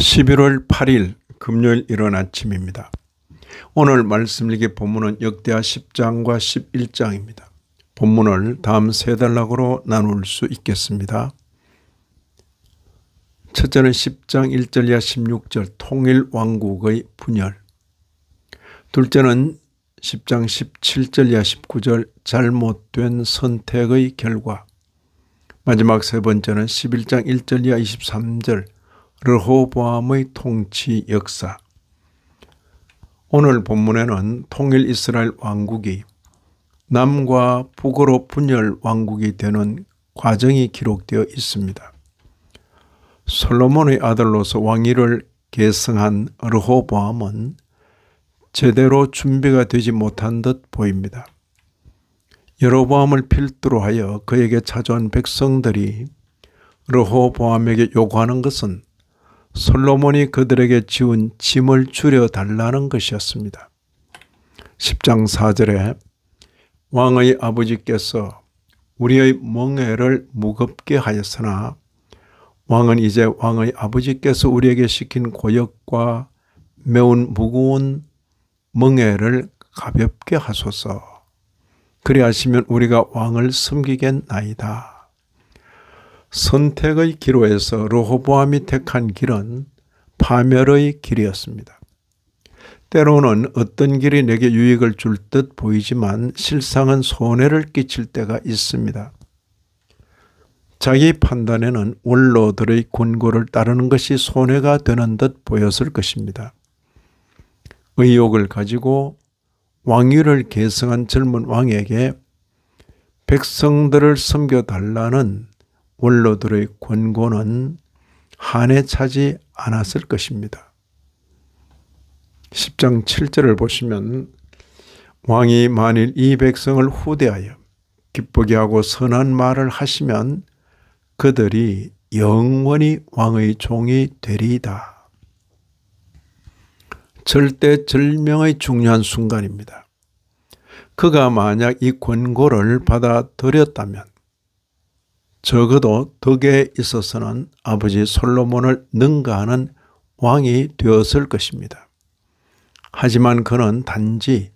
11월 8일 금요일 일어난 아침입니다. 오늘 말씀드릴 본문은 역대하 10장과 11장입니다. 본문을 다음 세 단락으로 나눌 수 있겠습니다. 첫째는 10장 1절 이하 16절 통일 왕국의 분열. 둘째는 10장 17절 이하 19절 잘못된 선택의 결과. 마지막 세 번째는 11장 1절 이하 23절 르호보암의 통치 역사 오늘 본문에는 통일 이스라엘 왕국이 남과 북으로 분열 왕국이 되는 과정이 기록되어 있습니다. 솔로몬의 아들로서 왕위를 계승한 르호보암은 제대로 준비가 되지 못한 듯 보입니다. 여로보암을 필두로 하여 그에게 찾아온 백성들이 르호보암에게 요구하는 것은 솔로몬이 그들에게 지운 짐을 줄여 달라는 것이었습니다. 10장 4절에 왕의 아버지께서 우리의 멍에를 무겁게 하였으나 왕은 이제 왕의 아버지께서 우리에게 시킨 고역과 매운 무거운 멍에를 가볍게 하소서. 그리하시면 우리가 왕을 섬기겠나이다. 선택의 기로에서 로호보암이 택한 길은 파멸의 길이었습니다. 때로는 어떤 길이 내게 유익을 줄 듯 보이지만 실상은 손해를 끼칠 때가 있습니다. 자기 판단에는 원로들의 권고를 따르는 것이 손해가 되는 듯 보였을 것입니다. 의욕을 가지고 왕위를 계승한 젊은 왕에게 백성들을 섬겨달라는 원로들의 권고는 한에 차지 않았을 것입니다. 10장 7절을 보시면 왕이 만일 이 백성을 후대하여 기쁘게 하고 선한 말을 하시면 그들이 영원히 왕의 종이 되리이다. 절대 절명의 중요한 순간입니다. 그가 만약 이 권고를 받아들였다면 적어도 덕에 있어서는 아버지 솔로몬을 능가하는 왕이 되었을 것입니다. 하지만 그는 단지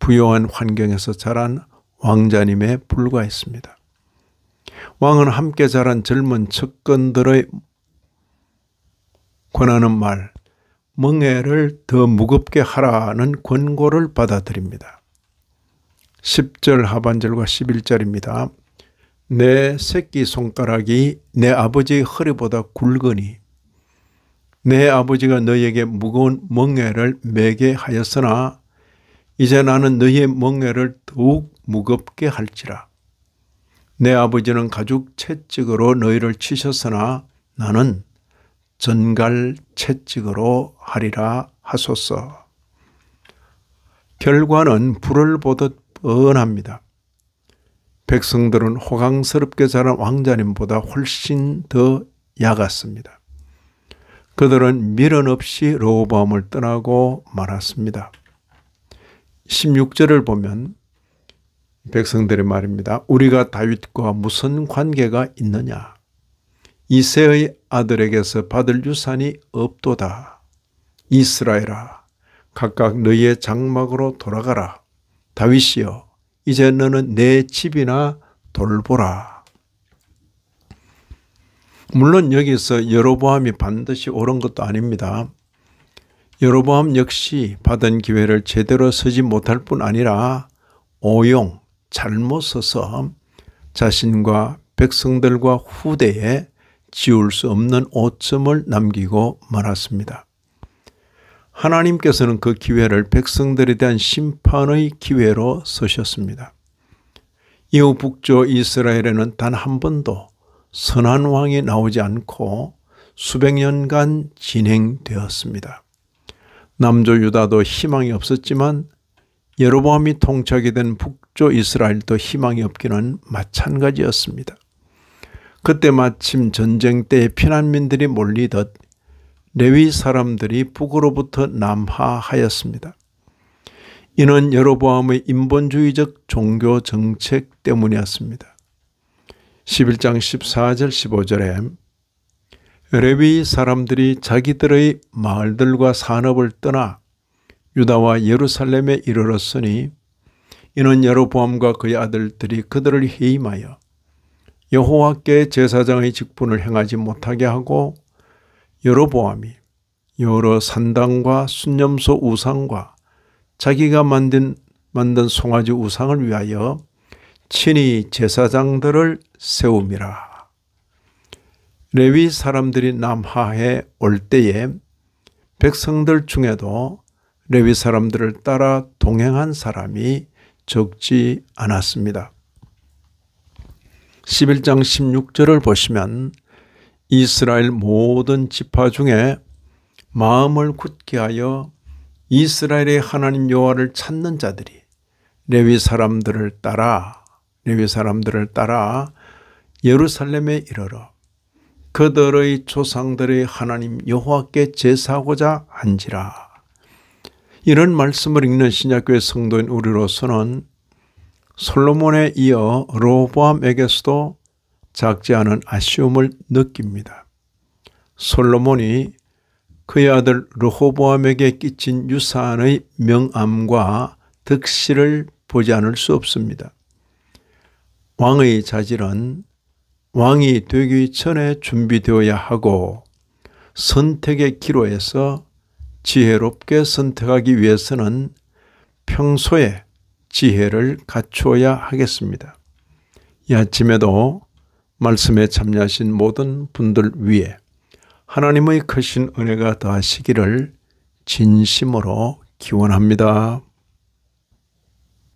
부유한 환경에서 자란 왕자님에 불과했습니다. 왕은 함께 자란 젊은 측근들의 권하는 말, 멍해를 더 무겁게 하라는 권고를 받아들입니다. 10절 하반절과 11절입니다. 내 새끼 손가락이 내 아버지의 허리보다 굵으니 내 아버지가 너희에게 무거운 멍에를 매게 하였으나 이제 나는 너희의 멍에를 더욱 무겁게 할지라 내 아버지는 가죽 채찍으로 너희를 치셨으나 나는 전갈 채찍으로 하리라 하소서. 결과는 불을 보듯 뻔합니다. 백성들은 호강스럽게 자란 왕자님보다 훨씬 더 약았습니다. 그들은 미련 없이 로우밤을 떠나고 말았습니다. 16절을 보면 백성들의 말입니다. 우리가 다윗과 무슨 관계가 있느냐? 이세의 아들에게서 받을 유산이 없도다. 이스라엘아, 각각 너희의 장막으로 돌아가라. 다윗이여, 이제 너는 내 집이나 돌보라. 물론 여기서 여로보암이 반드시 옳은 것도 아닙니다. 여로보암 역시 받은 기회를 제대로 쓰지 못할 뿐 아니라 오용, 잘못 써서 자신과 백성들과 후대에 지울 수 없는 오점을 남기고 말았습니다. 하나님께서는 그 기회를 백성들에 대한 심판의 기회로 쓰셨습니다. 이후 북조 이스라엘에는 단 한 번도 선한 왕이 나오지 않고 수백 년간 진행되었습니다. 남조 유다도 희망이 없었지만 예로보암이 통치하된 북조 이스라엘도 희망이 없기는 마찬가지였습니다. 그때 마침 전쟁 때 피난민들이 몰리듯 레위 사람들이 북으로부터 남하하였습니다. 이는 여로보암의 인본주의적 종교 정책 때문이었습니다. 11장 14절 15절에 레위 사람들이 자기들의 마을들과 산업을 떠나 유다와 예루살렘에 이르렀으니 이는 여로보암과 그의 아들들이 그들을 해임하여 여호와께 제사장의 직분을 행하지 못하게 하고 여러보암이 여러 산당과 순념소 우상과 자기가 만든 만든 송아지 우상을 위하여 친히 제사장들을 세웁미라 레위 사람들이 남하에 올 때에 백성들 중에도 레위 사람들을 따라 동행한 사람이 적지 않았습니다. 11장 16절을 보시면 이스라엘 모든 지파 중에 마음을 굳게 하여 이스라엘의 하나님 여호와를 찾는 자들이 레위 사람들을 따라 레위 사람들을 따라 예루살렘에 이르러 그들의 조상들의 하나님 여호와께 제사하고자 한지라. 이런 말씀을 읽는 신약교의 성도인 우리로서는 솔로몬에 이어 로보암에게서도 작지 않은 아쉬움을 느낍니다. 솔로몬이 그의 아들 르호보암에게 끼친 유산의 명암과 득실을 보지 않을 수 없습니다. 왕의 자질은 왕이 되기 전에 준비되어야 하고 선택의 기로에서 지혜롭게 선택하기 위해서는 평소에 지혜를 갖추어야 하겠습니다. 이 아침에도 말씀에 참여하신 모든 분들 위해 하나님의 크신 은혜가 더하시기를 진심으로 기원합니다.